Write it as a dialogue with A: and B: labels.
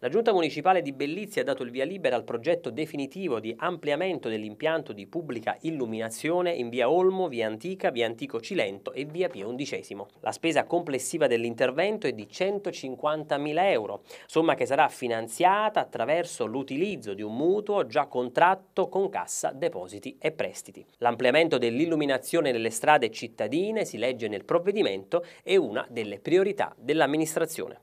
A: La Giunta Municipale di Bellizia ha dato il via libera al progetto definitivo di ampliamento dell'impianto di pubblica illuminazione in via Olmo, via Antica, via Antico Cilento e via Pio XI. La spesa complessiva dell'intervento è di 150.000 euro, somma che sarà finanziata attraverso l'utilizzo di un mutuo già contratto con Cassa Depositi e Prestiti. L'ampliamento dell'illuminazione nelle strade cittadine, si legge nel provvedimento, è una delle priorità dell'amministrazione.